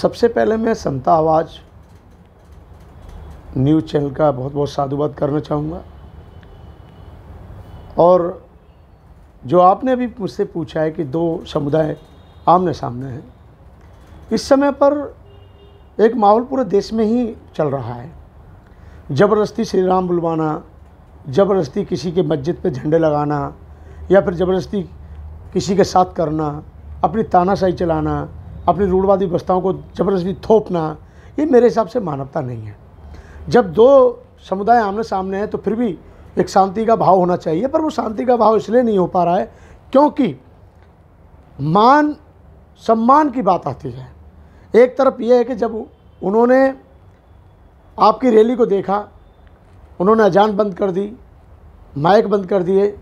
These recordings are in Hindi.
सबसे पहले मैं समता आवाज़ न्यूज़ चैनल का बहुत बहुत साधुवाद करना चाहूँगा और जो आपने अभी मुझसे पूछा है कि दो समुदाय आमने सामने हैं इस समय पर एक माहौल पूरे देश में ही चल रहा है ज़बरदस्ती श्री राम बुलवाना ज़बरदस्ती किसी के मस्जिद पे झंडे लगाना या फिर ज़बरदस्ती किसी के साथ करना अपनी तानाशाही चलाना अपनी रूढ़वादी व्यवस्थाओं को ज़बरदस्ती थोपना ये मेरे हिसाब से मानवता नहीं है जब दो समुदाय आमने सामने हैं तो फिर भी एक शांति का भाव होना चाहिए पर वो शांति का भाव इसलिए नहीं हो पा रहा है क्योंकि मान सम्मान की बात आती है एक तरफ ये है कि जब उन्होंने आपकी रैली को देखा उन्होंने अजान बंद कर दी माइक बंद कर दिए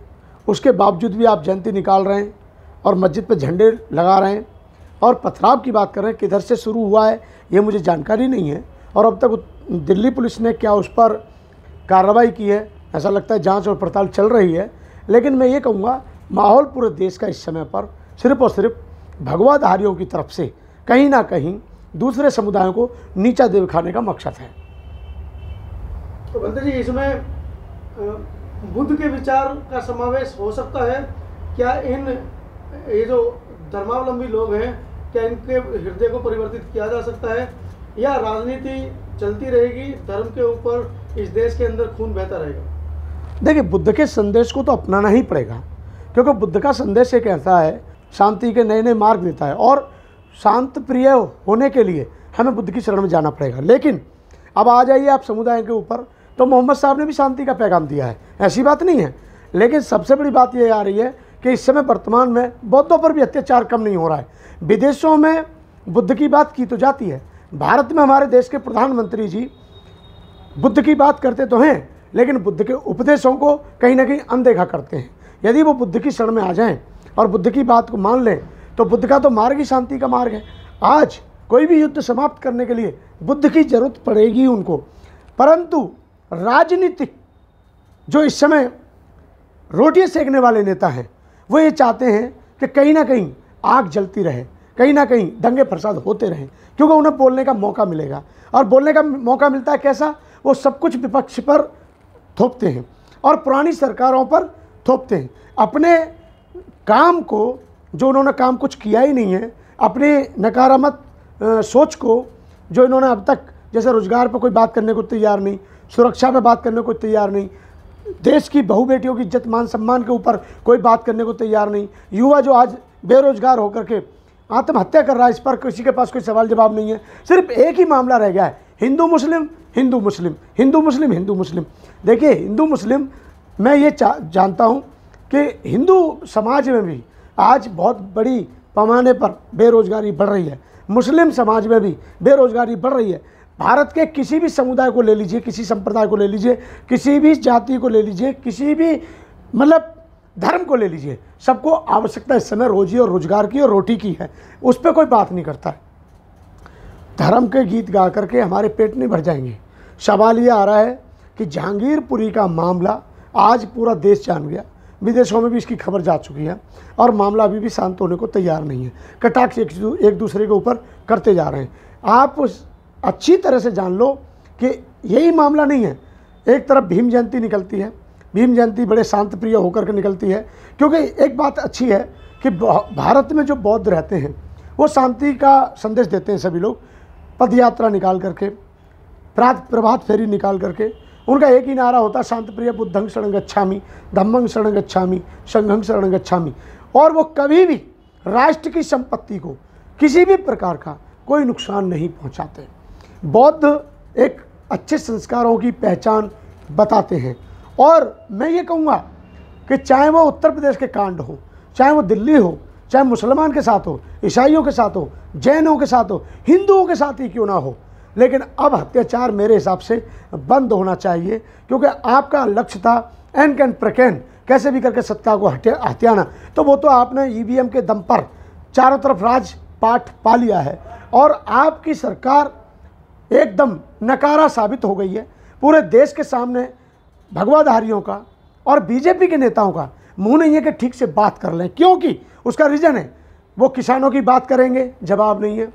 उसके बावजूद भी आप जयंती निकाल रहे हैं और मस्जिद पर झंडे लगा रहे हैं और पथराव की बात करें किधर से शुरू हुआ है ये मुझे जानकारी नहीं है और अब तक दिल्ली पुलिस ने क्या उस पर कार्रवाई की है ऐसा लगता है जांच और पड़ताल चल रही है लेकिन मैं ये कहूँगा माहौल पूरे देश का इस समय पर सिर्फ और सिर्फ भगवाधारियों की तरफ से कहीं ना कहीं दूसरे समुदायों को नीचा दिखाने का मकसद है तो जी इसमें बुद्ध के विचार का समावेश हो सकता है क्या इन ये जो धर्मावलंबी लोग हैं क्या इनके हृदय को परिवर्तित किया जा सकता है या राजनीति चलती रहेगी धर्म के ऊपर इस देश के अंदर खून बहता रहेगा देखिए बुद्ध के संदेश को तो अपनाना ही पड़ेगा क्योंकि बुद्ध का संदेश ये कहता है शांति के नए नए मार्ग देता है और शांत प्रिय होने के लिए हमें बुद्ध की शरण में जाना पड़ेगा लेकिन अब आ जाइए आप समुदाय के ऊपर तो मोहम्मद साहब ने भी शांति का पैगाम दिया है ऐसी बात नहीं है लेकिन सबसे बड़ी बात यह आ रही है कि इस समय वर्तमान में बौद्धों पर भी अत्याचार कम नहीं हो रहा है विदेशों में बुद्ध की बात की तो जाती है भारत में हमारे देश के प्रधानमंत्री जी बुद्ध की बात करते तो हैं लेकिन बुद्ध के उपदेशों को कहीं ना कहीं अनदेखा करते हैं यदि वो बुद्ध की शरण में आ जाएं और बुद्ध की बात को मान लें तो बुद्ध का तो मार्ग ही शांति का मार्ग है आज कोई भी युद्ध समाप्त करने के लिए बुद्ध की जरूरत पड़ेगी उनको परंतु राजनीतिक जो इस समय रोटियां सेकने वाले नेता हैं वो ये चाहते हैं कि कहीं ना कहीं आग जलती रहे कहीं ना कहीं दंगे फसाद होते रहें क्योंकि उन्हें बोलने का मौका मिलेगा और बोलने का मौका मिलता है कैसा वो सब कुछ विपक्ष पर थोपते हैं और पुरानी सरकारों पर थोपते हैं अपने काम को जो उन्होंने काम कुछ किया ही नहीं है अपने नकारात्मक सोच को जो इन्होंने अब तक जैसे रोज़गार पर कोई बात करने को तैयार नहीं सुरक्षा पर बात करने को तैयार नहीं देश की बहु बेटियों की इज्जत मान सम्मान के ऊपर कोई बात करने को तैयार नहीं युवा जो आज बेरोजगार होकर के आत्महत्या कर रहा है इस पर किसी के पास कोई सवाल जवाब नहीं है सिर्फ एक ही मामला रह गया है हिंदू मुस्लिम हिंदू मुस्लिम हिंदू मुस्लिम हिंदू मुस्लिम देखिए हिंदू मुस्लिम मैं ये जानता हूँ कि हिंदू समाज में भी आज बहुत बड़ी पैमाने पर बेरोज़गारी बढ़ रही है मुस्लिम समाज में भी बेरोज़गारी बढ़ रही है भारत के किसी भी समुदाय को ले लीजिए किसी संप्रदाय को ले लीजिए किसी भी जाति को ले लीजिए किसी भी मतलब धर्म को ले लीजिए सबको आवश्यकता इस समय रोजी और रोजगार की और रोटी की है उस पर कोई बात नहीं करता है धर्म के गीत गा करके हमारे पेट नहीं भर जाएंगे सवाल ये आ रहा है कि जहांगीरपुरी का मामला आज पूरा देश जान गया विदेशों में भी इसकी खबर जा चुकी है और मामला अभी भी शांत होने को तैयार नहीं है कटाक्ष एक दूसरे के ऊपर करते जा रहे हैं आप अच्छी तरह से जान लो कि यही मामला नहीं है एक तरफ भीम जयंती निकलती है भीम जयंती बड़े शांत प्रिय होकर के निकलती है क्योंकि एक बात अच्छी है कि भारत में जो बौद्ध रहते हैं वो शांति का संदेश देते हैं सभी लोग पद यात्रा निकाल करके प्रात प्रभात फेरी निकाल करके उनका एक ही नारा होता है शांत प्रिय बुद्धंग शरण गच्छामी धम्मंग शरण गच्छामी संघंग शरण गच्छामी और वो कभी भी राष्ट्र की संपत्ति को किसी भी प्रकार का कोई नुकसान नहीं पहुंचाते बौद्ध एक अच्छे संस्कारों की पहचान बताते हैं और मैं ये कहूँगा कि चाहे वो उत्तर प्रदेश के कांड हो चाहे वो दिल्ली हो चाहे मुसलमान के साथ हो ईसाइयों के साथ हो जैनों के साथ हो हिंदुओं के साथ ही क्यों ना हो लेकिन अब अत्याचार मेरे हिसाब से बंद होना चाहिए क्योंकि आपका लक्ष्य था एन कैन प्रकैन कैसे भी करके सत्ता को हटे हत्याना तो वो तो आपने ईवीएम के दम पर चारों तरफ राज पाठ पा लिया है और आपकी सरकार एकदम नकारा साबित हो गई है पूरे देश के सामने भगवाधारियों का और बीजेपी के नेताओं का मुंह नहीं है कि ठीक से बात कर लें क्योंकि उसका रीज़न है वो किसानों की बात करेंगे जवाब नहीं है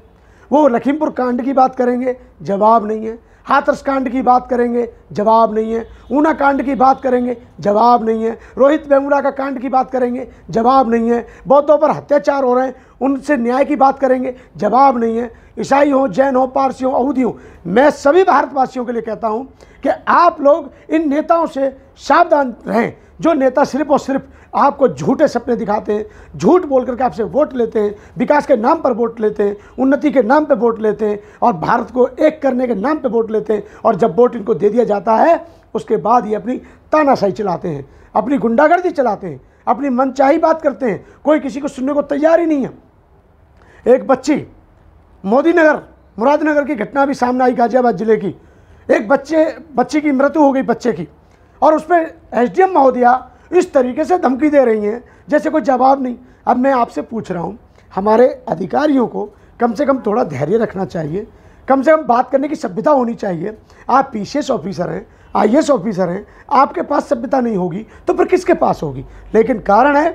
वो लखीमपुर कांड की बात करेंगे जवाब नहीं है हाथरस कांड की बात करेंगे जवाब नहीं है ऊना कांड की बात करेंगे जवाब नहीं है रोहित बेमुरा का कांड की बात करेंगे जवाब नहीं है बौद्धों पर अत्याचार हो रहे हैं उनसे न्याय की बात करेंगे जवाब नहीं है ईसाई हों जैन हों पारसी हो अहूदी हों मैं सभी भारतवासियों के लिए कहता हूँ कि आप लोग इन नेताओं से सावधान रहें जो नेता सिर्फ और सिर्फ आपको झूठे सपने दिखाते हैं झूठ बोल करके आपसे वोट लेते हैं विकास के नाम पर वोट लेते हैं उन्नति के नाम पर वोट लेते हैं और भारत को एक करने के नाम पर वोट लेते हैं और जब वोट इनको दे दिया जाता है उसके बाद ये अपनी तानाशाही चलाते हैं अपनी गुंडागर्दी चलाते हैं अपनी मनचाही बात करते हैं कोई किसी को सुनने को तैयार ही नहीं है एक बच्ची मोदी नगर मुरादनगर की घटना भी सामने आई गाजियाबाद ज़िले की एक बच्चे बच्ची की मृत्यु हो गई बच्चे की और उस पर एस महोदया इस तरीके से धमकी दे रही हैं जैसे कोई जवाब नहीं अब मैं आपसे पूछ रहा हूँ हमारे अधिकारियों को कम से कम थोड़ा धैर्य रखना चाहिए कम से कम बात करने की सभ्यता होनी चाहिए आप पी ऑफिसर हैं आई ऑफिसर हैं आपके पास सभ्यता नहीं होगी तो फिर किसके पास होगी लेकिन कारण है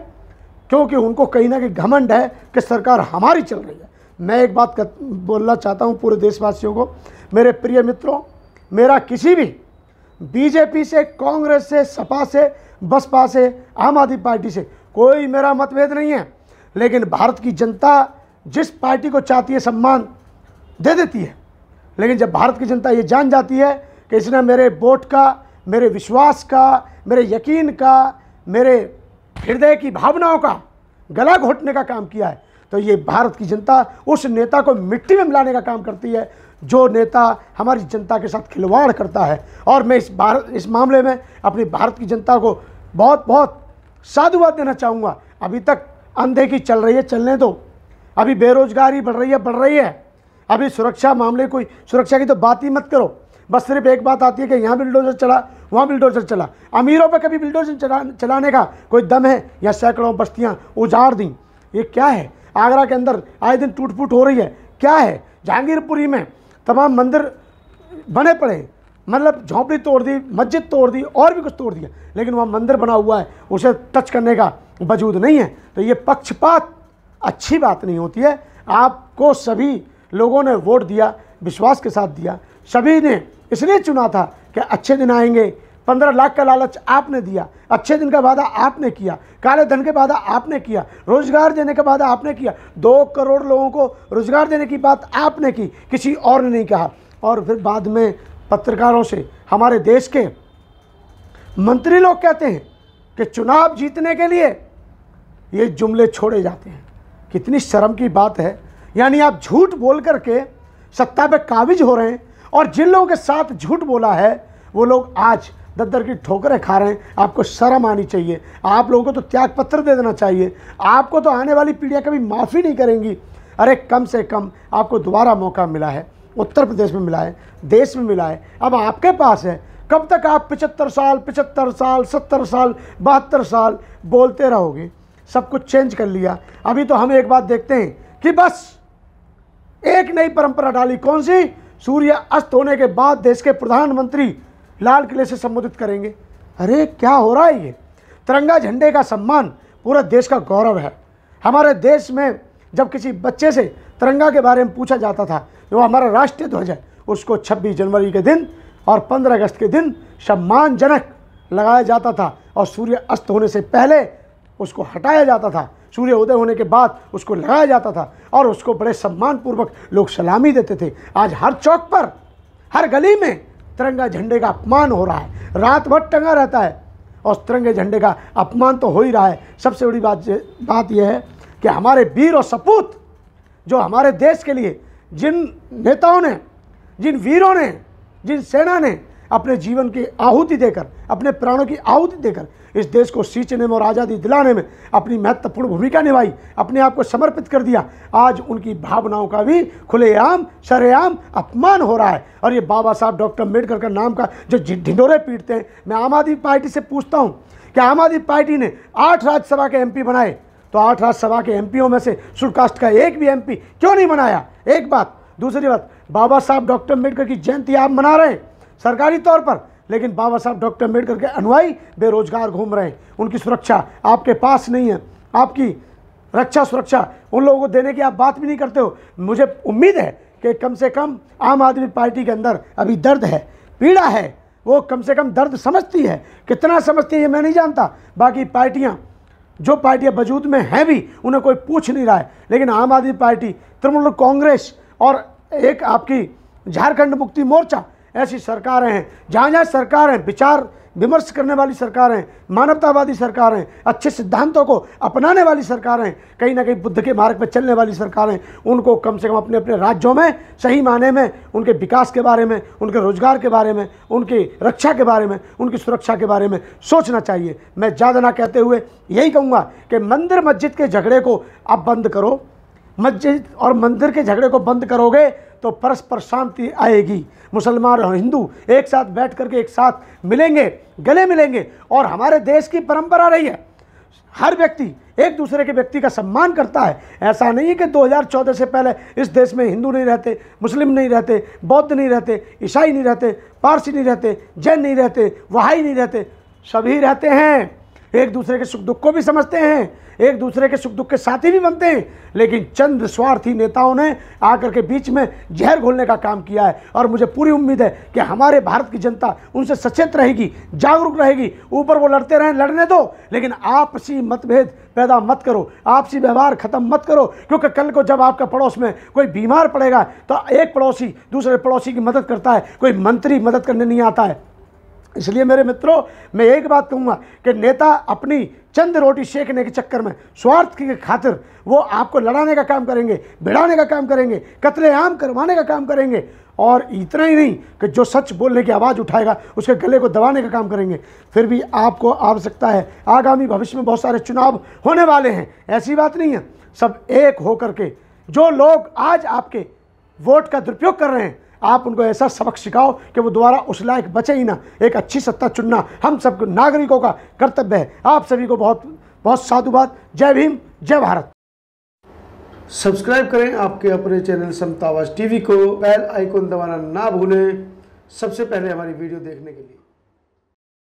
क्योंकि उनको कहीं ना कहीं घमंड है कि सरकार हमारी चल रही है मैं एक बात कर, बोलना चाहता हूँ पूरे देशवासियों को मेरे प्रिय मित्रों मेरा किसी भी बीजेपी से कांग्रेस से सपा से बसपा से आम आदमी पार्टी से कोई मेरा मतभेद नहीं है लेकिन भारत की जनता जिस पार्टी को चाहती है सम्मान दे देती है लेकिन जब भारत की जनता ये जान जाती है कि इसने मेरे वोट का मेरे विश्वास का मेरे यकीन का मेरे हृदय की भावनाओं का गला घोटने का काम किया है तो ये भारत की जनता उस नेता को मिट्टी में मिलाने का काम करती है जो नेता हमारी जनता के साथ खिलवाड़ करता है और मैं इस भारत इस मामले में अपनी भारत की जनता को बहुत बहुत साधुवाद देना चाहूँगा अभी तक अनदेखी चल रही है चलने दो अभी बेरोजगारी बढ़ रही है बढ़ रही है अभी सुरक्षा मामले कोई सुरक्षा की तो बात ही मत करो बस सिर्फ एक बात आती है कि यहाँ बिल्डोजर चला वहाँ बिल्डोजर चला अमीरों पर कभी बिल्डोजर चला चलाने का कोई दम है या सैकड़ों बस्तियाँ उजाड़ दी ये क्या है आगरा के अंदर आए दिन टूट फूट हो रही है क्या है जहांगीरपुरी में तमाम मंदिर बने पड़े मतलब झोंपड़ी तोड़ दी मस्जिद तोड़ दी और भी कुछ तोड़ दिया लेकिन वहाँ मंदिर बना हुआ है उसे टच करने का वजूद नहीं है तो ये पक्षपात अच्छी बात नहीं होती है आपको सभी लोगों ने वोट दिया विश्वास के साथ दिया सभी ने इसलिए चुना था कि अच्छे दिन आएंगे पंद्रह लाख का लालच आपने दिया अच्छे दिन का वादा आपने किया काले धन के वादा आपने किया रोजगार देने का वादा आपने किया दो करोड़ लोगों को रोजगार देने की बात आपने की किसी और ने नहीं कहा और फिर बाद में पत्रकारों से हमारे देश के मंत्री लोग कहते हैं कि चुनाव जीतने के लिए ये जुमले छोड़े जाते हैं कितनी शर्म की बात है यानी आप झूठ बोल करके सत्ता पे काबिज हो रहे हैं और जिन लोगों के साथ झूठ बोला है वो लोग आज दद्दर की ठोकरें खा रहे हैं आपको शर्म आनी चाहिए आप लोगों को तो त्याग पत्र दे देना चाहिए आपको तो आने वाली पीढ़ियाँ कभी माफ़ी नहीं करेंगी अरे कम से कम आपको दोबारा मौका मिला है उत्तर प्रदेश में मिला है देश में मिला है अब आपके पास है कब तक आप पिचहत्तर साल पिचहत्तर साल सत्तर साल बहत्तर साल बोलते रहोगे सब कुछ चेंज कर लिया अभी तो हम एक बात देखते हैं कि बस एक नई परंपरा डाली कौन सी सूर्य अस्त होने के बाद देश के प्रधानमंत्री लाल किले से संबोधित करेंगे अरे क्या हो रहा है ये तिरंगा झंडे का सम्मान पूरा देश का गौरव है हमारे देश में जब किसी बच्चे से तिरंगा के बारे में पूछा जाता था जो तो हमारा राष्ट्रीय ध्वज है उसको 26 जनवरी के दिन और 15 अगस्त के दिन सम्मानजनक लगाया जाता था और सूर्य अस्त होने से पहले उसको हटाया जाता था सूर्य उदय होने के बाद उसको लगाया जाता था और उसको बड़े सम्मानपूर्वक लोग सलामी देते थे आज हर चौक पर हर गली में तिरंगा झंडे का अपमान हो रहा है रात भर टंगा रहता है और तिरंगे झंडे का अपमान तो हो ही रहा है सबसे बड़ी बात बात यह है कि हमारे वीर और सपूत जो हमारे देश के लिए जिन नेताओं ने जिन वीरों ने जिन सेना ने अपने जीवन की आहुति देकर अपने प्राणों की आहुति देकर इस देश को सींचने में और आज़ादी दिलाने में अपनी महत्वपूर्ण भूमिका निभाई अपने आप को समर्पित कर दिया आज उनकी भावनाओं का भी खुलेआम सरेआम अपमान हो रहा है और ये बाबा साहब डॉक्टर अम्बेडकर का नाम का जो ढिंडोरे पीटते हैं मैं आम आदमी पार्टी से पूछता हूँ कि आम आदमी पार्टी ने आठ राज्यसभा के एम बनाए तो आठ राज्यसभा के एम में से सुरकास्ट का एक भी एम क्यों नहीं बनाया एक बात दूसरी बात बाबा साहब डॉक्टर अम्बेडकर की जयंती आप मना रहे हैं सरकारी तौर पर लेकिन बाबा साहब डॉक्टर अम्बेडकर के अनुयायी बेरोजगार घूम रहे हैं उनकी सुरक्षा आपके पास नहीं है आपकी रक्षा सुरक्षा उन लोगों को देने की आप बात भी नहीं करते हो मुझे उम्मीद है कि कम से कम आम आदमी पार्टी के अंदर अभी दर्द है पीड़ा है वो कम से कम दर्द समझती है कितना समझती है ये मैं नहीं जानता बाकी पार्टियाँ जो पार्टियाँ वजूद में हैं भी उन्हें कोई पूछ नहीं रहा है लेकिन आम आदमी पार्टी तृणमूल कांग्रेस और एक आपकी झारखंड मुक्ति मोर्चा ऐसी सरकारें हैं जहाँ जहाँ सरकार हैं विचार विमर्श करने वाली सरकार हैं मानवतावादी सरकार हैं अच्छे सिद्धांतों को अपनाने वाली सरकार हैं कहीं ना कहीं बुद्ध के मार्ग पर चलने वाली सरकार हैं उनको कम से कम अपने अपने राज्यों में सही माने में उनके विकास के बारे में उनके रोजगार के बारे में उनकी रक्षा के बारे में उनकी सुरक्षा के बारे में सोचना चाहिए मैं ज़्यादा ना कहते हुए यही कहूँगा कि मंदिर मस्जिद के झगड़े को आप बंद करो मस्जिद और मंदिर के झगड़े को बंद करोगे तो परस्पर शांति आएगी मुसलमान और हिंदू एक साथ बैठ करके एक साथ मिलेंगे गले मिलेंगे और हमारे देश की परंपरा रही है हर व्यक्ति एक दूसरे के व्यक्ति का सम्मान करता है ऐसा नहीं है कि 2014 से पहले इस देश में हिंदू नहीं रहते मुस्लिम नहीं रहते बौद्ध नहीं रहते ईसाई नहीं रहते पारसी नहीं रहते जैन नहीं रहते वहाई नहीं रहते सभी रहते हैं एक दूसरे के सुख दुख को भी समझते हैं एक दूसरे के सुख दुख के साथी भी बनते हैं लेकिन चंद स्वार्थी नेताओं ने आकर के बीच में जहर घोलने का काम किया है और मुझे पूरी उम्मीद है कि हमारे भारत की जनता उनसे सचेत रहेगी जागरूक रहेगी ऊपर वो लड़ते रहें लड़ने दो लेकिन आपसी मतभेद पैदा मत करो आपसी व्यवहार ख़त्म मत करो क्योंकि कल को जब आपका पड़ोस में कोई बीमार पड़ेगा तो एक पड़ोसी दूसरे पड़ोसी की मदद करता है कोई मंत्री मदद करने नहीं आता है इसलिए मेरे मित्रों मैं एक बात कहूँगा कि नेता अपनी चंद रोटी सेकने के चक्कर में स्वार्थ की खातिर वो आपको लड़ाने का काम करेंगे भिड़ाने का काम करेंगे कतलेआम करवाने का काम करेंगे और इतना ही नहीं कि जो सच बोलने की आवाज़ उठाएगा उसके गले को दबाने का काम करेंगे फिर भी आपको आवश्यकता है आगामी भविष्य में बहुत सारे चुनाव होने वाले हैं ऐसी बात नहीं है सब एक होकर के जो लोग आज आपके वोट का दुरुपयोग कर रहे हैं आप उनको ऐसा सबक सिखाओ कि वो दोबारा उस लायक बचे ही ना एक अच्छी सत्ता चुनना हम सब नागरिकों का कर्तव्य है आप सभी को बहुत बहुत साधुवाद जय भीम जय भारत सब्सक्राइब करें आपके अपने चैनल समतावाज टीवी को बेल आइकॉन दबाना ना भूलें सबसे पहले हमारी वीडियो देखने के लिए